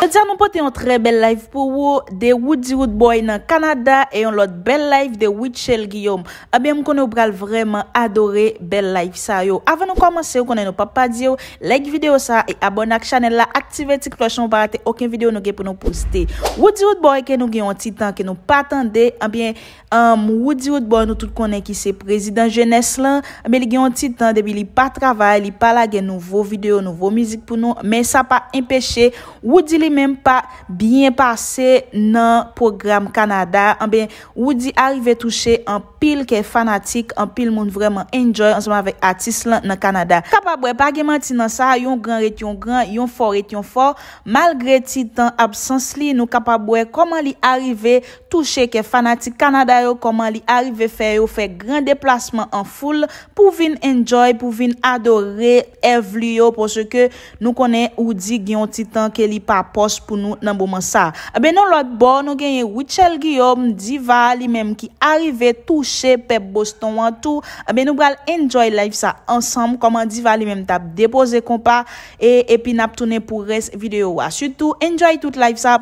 des de Viva O diyan nou pote yon tre bel laif pou wou De Woody Woodboy nan Kanada E yon lot bel laif de Wichelle Guillaume Abyen m konen w pral vreman adore Bel laif sa yo Avan nou komanse w konen nou pa pa diyo Like videyo sa e abonak chanel la Aktive ti klochon w parate oken videyo nou gen pou nou poste Woody Woodboy ke nou gen yon titan Ke nou patande Abyen Woody Woodboy nou tout konen ki se Prezident jenese lan Abyen li gen yon titan debi li pa travay Li pa la gen nouvo videyo nouvo mizik pou nou Men sa pa impeche Woody li mèm pa byen pase nan program Kanada. An eh ben, wou di arrive touche an pil ke fanatik, an pil moun vreman enjoy anseman vek atis lan nan Kanada. Kapabwe, pageman ti nan sa yon gran et yon gran, yon for et yon for malgre titan absens li nou kapabwe koman li arrive touche ke fanatik Kanada yo koman li arrive fe yo, fe gran deplasman an foul pou vin enjoy, pou vin adore ev li yo pou se ke nou konen wou di gyan titan ke li pa po Pou nou nan bouman sa A be nou lot bon nou genye Wichel Guillaume, Diva li menm ki Arrive touche pep boston A be nou bral enjoy live sa Ansembe koman Diva li menm tap Depose kompa e pi nap Tounen pou res videyo wa Sütou enjoy tout live sa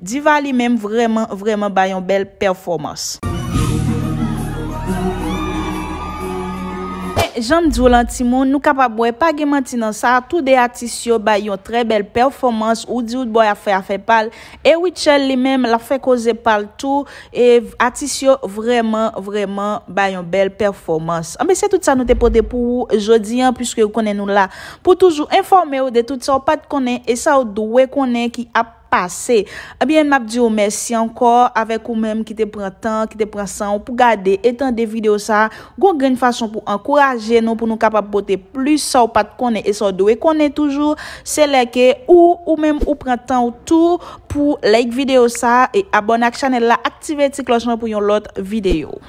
Diva li menm vremen vremen bayon bel performans Janm di volantimo nou kapap boye pa gemanti nan sa, tout de atisyo bayon tre bel performans ou di wot boye afe afe pal, e wichel li mem la fe koze pal tou, e atisyo vreman vreman bayon bel performans. Ambe se tout sa nou depote pou ou jodi an, pwiske ou konen nou la, pou toujou informe ou de tout sa ou pat konen, e sa ou dou we konen ki ap. Ase, ebyen map diyo, mersi ankor, avek ou menm ki te pran tan, ki te pran san, ou pou gade etan de video sa, goun gen fasyon pou ankoraje nou pou nou kapap bote plus sa ou pat konen e sa do, e konen toujou seleke ou ou menm ou pran tan ou tou pou like video sa e abonak chanel la, aktive eti klosman pou yon lot video.